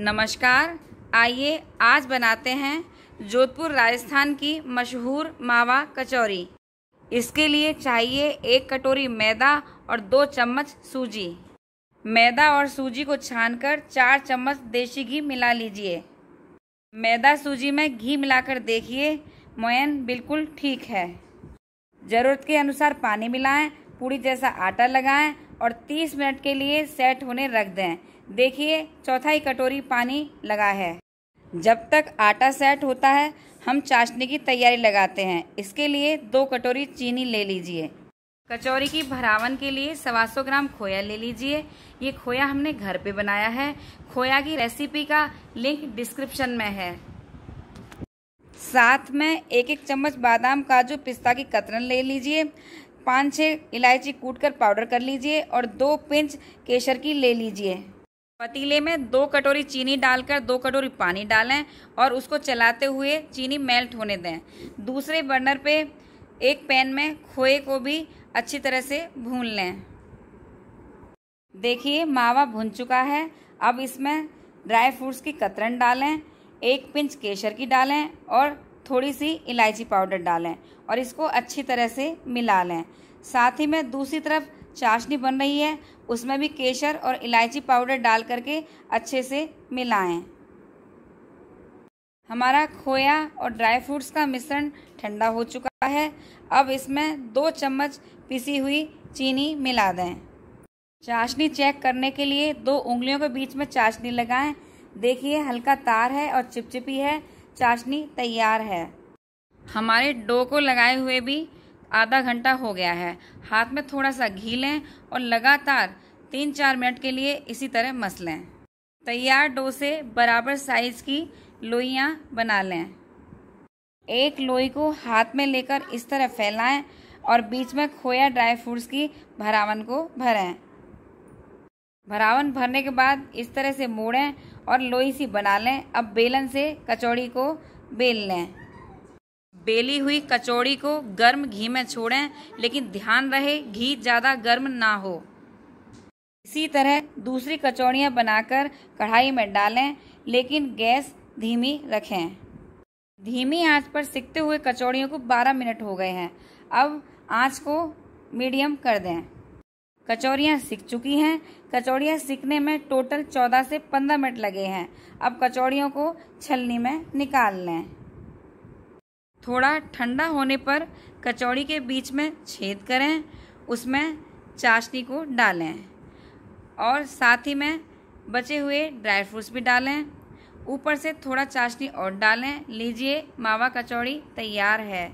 नमस्कार आइए आज बनाते हैं जोधपुर राजस्थान की मशहूर मावा कचौरी इसके लिए चाहिए एक कटोरी मैदा और दो चम्मच सूजी मैदा और सूजी को छानकर चार चम्मच देसी घी मिला लीजिए मैदा सूजी में घी मिलाकर देखिए मोयन बिल्कुल ठीक है ज़रूरत के अनुसार पानी मिलाएं पूरी जैसा आटा लगाएं और 30 मिनट के लिए सेट होने रख दें देखिए चौथाई कटोरी पानी लगा है जब तक आटा सेट होता है हम चाशनी की तैयारी लगाते हैं इसके लिए दो कटोरी चीनी ले लीजिए कचौरी की भरावन के लिए सवा सौ ग्राम खोया ले लीजिए ये खोया हमने घर पे बनाया है खोया की रेसिपी का लिंक डिस्क्रिप्शन में है साथ में एक एक चम्मच बादाम काजू पिस्ता की कतरन ले लीजिए पाँच छः इलायची कूट कर पाउडर कर लीजिए और दो पिंच केसर की ले लीजिए पतीले में दो कटोरी चीनी डालकर दो कटोरी पानी डालें और उसको चलाते हुए चीनी मेल्ट होने दें दूसरे बर्नर पे एक पैन में खोए को भी अच्छी तरह से भून लें देखिए मावा भुन चुका है अब इसमें ड्राई फ्रूट्स की कतरन डालें एक पिंच केसर की डालें और थोड़ी सी इलायची पाउडर डालें और इसको अच्छी तरह से मिला लें साथ ही में दूसरी तरफ चाशनी बन रही है उसमें भी केसर और इलायची पाउडर डाल करके अच्छे से मिलाएं हमारा खोया और ड्राई फ्रूट्स का मिश्रण ठंडा हो चुका है अब इसमें दो चम्मच पिसी हुई चीनी मिला दें चाशनी चेक करने के लिए दो उंगलियों के बीच में चाशनी लगाएं देखिए हल्का तार है और चिपचिपी है चाशनी तैयार है हमारे डो को लगाए हुए भी आधा घंटा हो गया है हाथ में थोड़ा सा घी लें और लगातार तीन चार मिनट के लिए इसी तरह मस लें तैयार डो से बराबर साइज की लोइयाँ बना लें एक लोई को हाथ में लेकर इस तरह फैलाएं और बीच में खोया ड्राई फ्रूट्स की भरावन को भरें भरावन भरने के बाद इस तरह से मोड़ें और लोई सी बना लें अब बेलन से कचौड़ी को बेल लें बेली हुई कचौड़ी को गर्म घी में छोड़ें लेकिन ध्यान रहे घी ज़्यादा गर्म ना हो इसी तरह दूसरी कचौड़ियाँ बनाकर कढ़ाई में डालें लेकिन गैस धीमी रखें धीमी आंच पर सिकते हुए कचौड़ियों को 12 मिनट हो गए हैं अब आंच को मीडियम कर दें कचौरियाँ सीख चुकी हैं कचौड़ियाँ सीखने में टोटल चौदह से पंद्रह मिनट लगे हैं अब कचौड़ियों को छलनी में निकाल लें थोड़ा ठंडा होने पर कचौड़ी के बीच में छेद करें उसमें चाशनी को डालें और साथ ही में बचे हुए ड्राई फ्रूट्स भी डालें ऊपर से थोड़ा चाशनी और डालें लीजिए मावा कचौड़ी तैयार है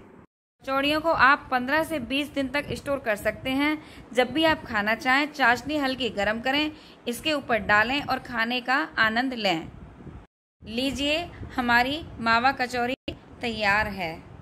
कचौड़ियों को आप 15 से 20 दिन तक स्टोर कर सकते हैं जब भी आप खाना चाहें चाशनी हल्की गर्म करें इसके ऊपर डालें और खाने का आनंद लें लीजिए हमारी मावा कचौरी तैयार है